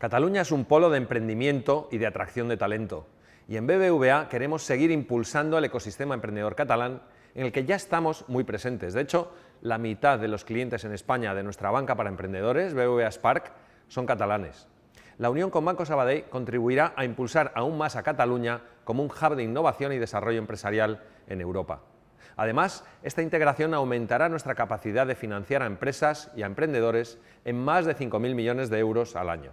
Cataluña es un polo de emprendimiento y de atracción de talento. Y en BBVA queremos seguir impulsando el ecosistema emprendedor catalán en el que ya estamos muy presentes. De hecho, la mitad de los clientes en España de nuestra banca para emprendedores, BBVA Spark, son catalanes. La unión con Banco Sabadell contribuirá a impulsar aún más a Cataluña como un hub de innovación y desarrollo empresarial en Europa. Además, esta integración aumentará nuestra capacidad de financiar a empresas y a emprendedores en más de 5.000 millones de euros al año.